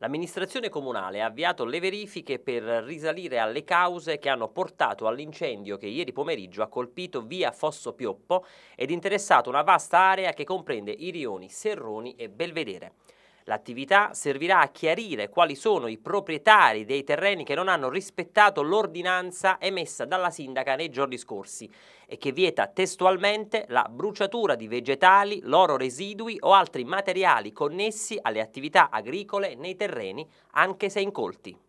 L'amministrazione comunale ha avviato le verifiche per risalire alle cause che hanno portato all'incendio che ieri pomeriggio ha colpito via Fosso Pioppo ed interessato una vasta area che comprende i rioni Serroni e Belvedere. L'attività servirà a chiarire quali sono i proprietari dei terreni che non hanno rispettato l'ordinanza emessa dalla sindaca nei giorni scorsi e che vieta testualmente la bruciatura di vegetali, loro residui o altri materiali connessi alle attività agricole nei terreni anche se incolti.